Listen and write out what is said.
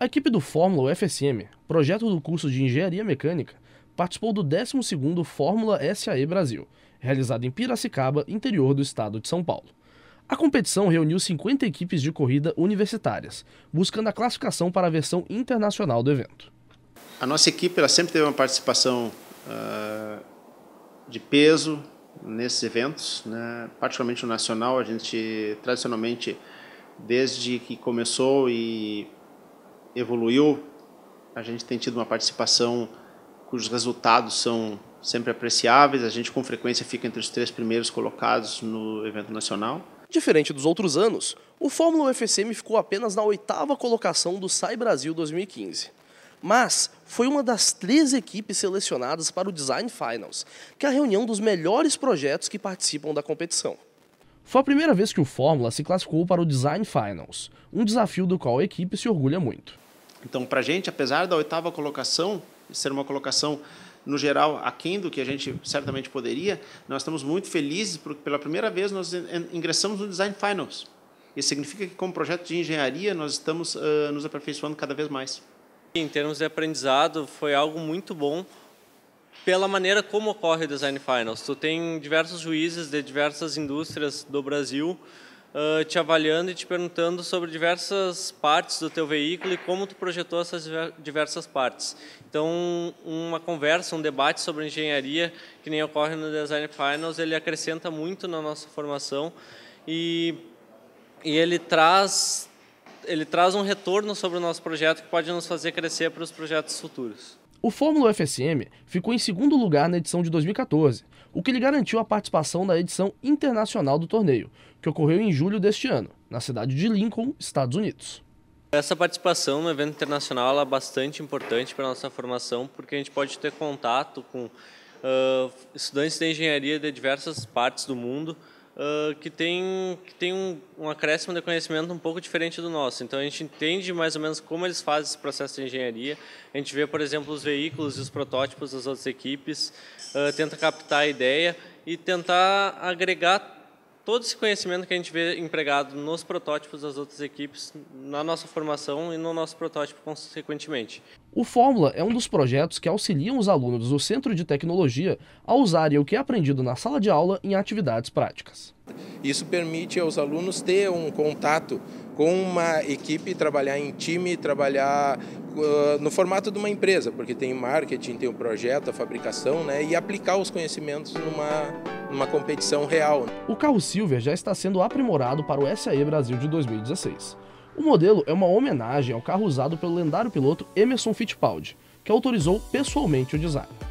A equipe do Fórmula UFSM, projeto do curso de Engenharia Mecânica, participou do 12º Fórmula SAE Brasil, realizado em Piracicaba, interior do estado de São Paulo. A competição reuniu 50 equipes de corrida universitárias, buscando a classificação para a versão internacional do evento. A nossa equipe ela sempre teve uma participação uh, de peso nesses eventos, né? particularmente o nacional. A gente, tradicionalmente, desde que começou e evoluiu. A gente tem tido uma participação cujos resultados são sempre apreciáveis. A gente com frequência fica entre os três primeiros colocados no evento nacional. Diferente dos outros anos, o Fórmula UFSM ficou apenas na oitava colocação do SAI Brasil 2015. Mas foi uma das três equipes selecionadas para o Design Finals, que é a reunião dos melhores projetos que participam da competição. Foi a primeira vez que o Fórmula se classificou para o Design Finals, um desafio do qual a equipe se orgulha muito. Então, para a gente, apesar da oitava colocação ser uma colocação no geral aquém do que a gente certamente poderia, nós estamos muito felizes porque pela primeira vez nós ingressamos no Design Finals. Isso significa que como projeto de engenharia nós estamos uh, nos aperfeiçoando cada vez mais. Em termos de aprendizado, foi algo muito bom pela maneira como ocorre o Design Finals. Tu tem diversos juízes de diversas indústrias do Brasil uh, te avaliando e te perguntando sobre diversas partes do teu veículo e como tu projetou essas diversas partes. Então, uma conversa, um debate sobre engenharia, que nem ocorre no Design Finals, ele acrescenta muito na nossa formação e, e ele traz ele traz um retorno sobre o nosso projeto que pode nos fazer crescer para os projetos futuros. O Fórmula UFSM ficou em segundo lugar na edição de 2014, o que lhe garantiu a participação na edição internacional do torneio, que ocorreu em julho deste ano, na cidade de Lincoln, Estados Unidos. Essa participação no evento internacional é bastante importante para a nossa formação, porque a gente pode ter contato com uh, estudantes de engenharia de diversas partes do mundo, que tem, que tem um, um acréscimo de conhecimento um pouco diferente do nosso. Então a gente entende mais ou menos como eles fazem esse processo de engenharia. A gente vê, por exemplo, os veículos e os protótipos das outras equipes, uh, tenta captar a ideia e tentar agregar todo esse conhecimento que a gente vê empregado nos protótipos das outras equipes, na nossa formação e no nosso protótipo, consequentemente. O Fórmula é um dos projetos que auxiliam os alunos do Centro de Tecnologia a usarem o que é aprendido na sala de aula em atividades práticas. Isso permite aos alunos ter um contato com uma equipe, trabalhar em time, trabalhar ah, no formato de uma empresa, porque tem marketing, tem o projeto, a fabricação, né, e aplicar os conhecimentos numa, numa competição real. O carro Silvia já está sendo aprimorado para o SAE Brasil de 2016. O modelo é uma homenagem ao carro usado pelo lendário piloto Emerson Fittipaldi, que autorizou pessoalmente o design.